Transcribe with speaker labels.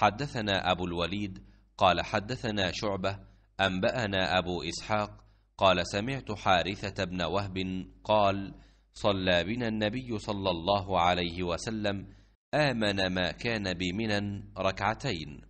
Speaker 1: حدثنا أبو الوليد قال حدثنا شعبة أنبأنا أبو إسحاق قال سمعت حارثة بن وهب قال صلى بنا النبي صلى الله عليه وسلم آمن ما كان بمنى ركعتين